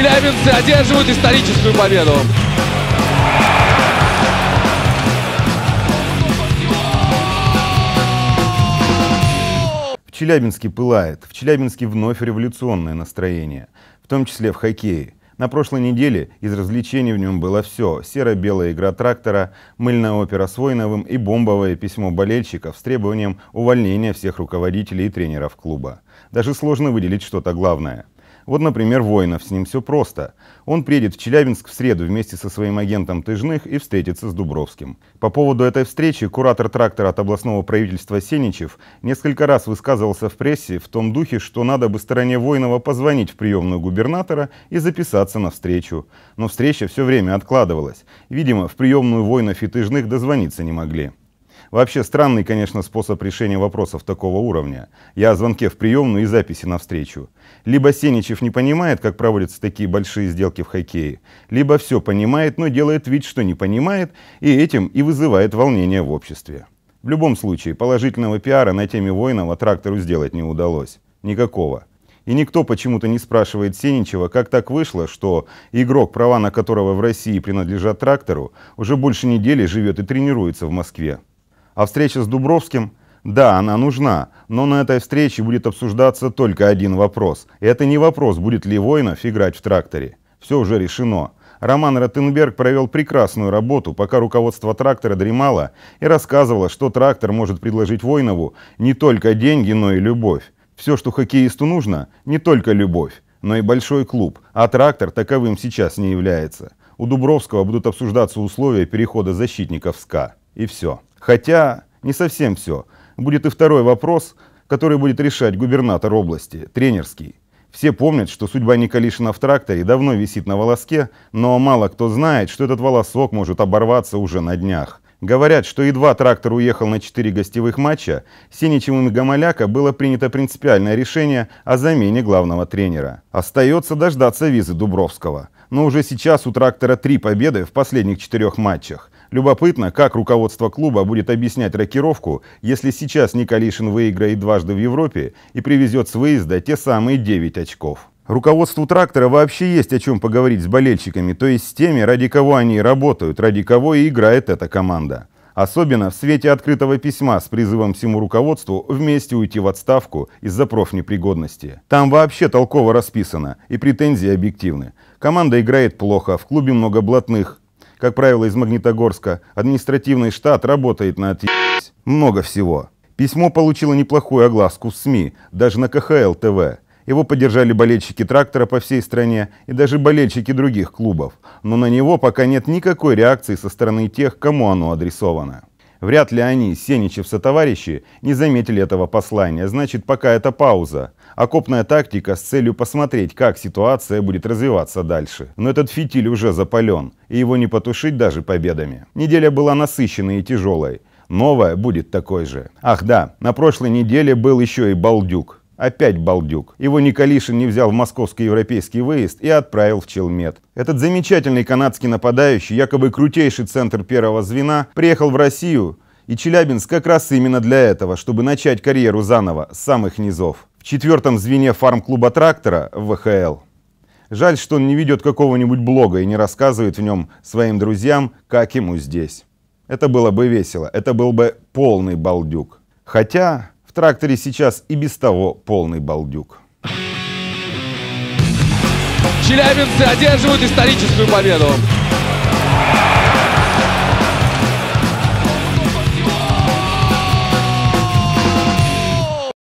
челябинцы одерживают историческую победу. В Челябинске пылает, в Челябинске вновь революционное настроение, в том числе в хоккее. На прошлой неделе из развлечений в нем было все. Серо-белая игра трактора, мыльная опера с Войновым и бомбовое письмо болельщиков с требованием увольнения всех руководителей и тренеров клуба. Даже сложно выделить что-то главное – вот, например, Воинов, с ним все просто. Он приедет в Челябинск в среду вместе со своим агентом Тыжных и встретится с Дубровским. По поводу этой встречи куратор трактора от областного правительства Сеничев несколько раз высказывался в прессе в том духе, что надо бы стороне Воинова позвонить в приемную губернатора и записаться на встречу. Но встреча все время откладывалась. Видимо, в приемную Воинов и Тыжных дозвониться не могли. Вообще странный, конечно, способ решения вопросов такого уровня. Я о звонке в приемную и записи на встречу. Либо Сеничев не понимает, как проводятся такие большие сделки в хоккее, либо все понимает, но делает вид, что не понимает, и этим и вызывает волнение в обществе. В любом случае, положительного пиара на теме воинов трактору сделать не удалось. Никакого. И никто почему-то не спрашивает Сеничева, как так вышло, что игрок, права на которого в России принадлежат трактору, уже больше недели живет и тренируется в Москве. А встреча с Дубровским, да, она нужна, но на этой встрече будет обсуждаться только один вопрос. Это не вопрос, будет ли Воинов играть в тракторе. Все уже решено. Роман Ротенберг провел прекрасную работу, пока руководство трактора дремало и рассказывало, что трактор может предложить Войнову не только деньги, но и любовь. Все, что хоккеисту нужно, не только любовь, но и большой клуб, а трактор таковым сейчас не является. У Дубровского будут обсуждаться условия перехода защитников в СКА. И все. Хотя не совсем все. Будет и второй вопрос, который будет решать губернатор области, тренерский. Все помнят, что судьба Николишина в тракторе давно висит на волоске, но мало кто знает, что этот волосок может оборваться уже на днях. Говорят, что едва трактор уехал на 4 гостевых матча, Синичевым и Гамаляка было принято принципиальное решение о замене главного тренера. Остается дождаться визы Дубровского. Но уже сейчас у трактора три победы в последних четырех матчах. Любопытно, как руководство клуба будет объяснять рокировку, если сейчас Николишин выиграет дважды в Европе и привезет с выезда те самые 9 очков. Руководству трактора вообще есть о чем поговорить с болельщиками, то есть с теми, ради кого они работают, ради кого и играет эта команда. Особенно в свете открытого письма с призывом всему руководству вместе уйти в отставку из-за профнепригодности. Там вообще толково расписано, и претензии объективны. Команда играет плохо, в клубе много блатных. Как правило, из Магнитогорска административный штат работает на отъебись. Много всего. Письмо получило неплохую огласку в СМИ, даже на КХЛ ТВ. Его поддержали болельщики «Трактора» по всей стране и даже болельщики других клубов, но на него пока нет никакой реакции со стороны тех, кому оно адресовано. Вряд ли они, Сеничев сотоварищи, не заметили этого послания, значит пока это пауза. Окопная тактика с целью посмотреть, как ситуация будет развиваться дальше. Но этот фитиль уже запален, и его не потушить даже победами. Неделя была насыщенной и тяжелой. Новая будет такой же. Ах да, на прошлой неделе был еще и Балдюк. Опять балдюк. Его Николишин не взял в московский европейский выезд и отправил в Челмет. Этот замечательный канадский нападающий, якобы крутейший центр первого звена, приехал в Россию, и Челябинск как раз именно для этого, чтобы начать карьеру заново, с самых низов. В четвертом звене фарм-клуба «Трактора» в ВХЛ. Жаль, что он не ведет какого-нибудь блога и не рассказывает в нем своим друзьям, как ему здесь. Это было бы весело, это был бы полный балдюк. Хотя, в тракторе сейчас и без того полный балдюк. Челябинцы одерживают историческую победу.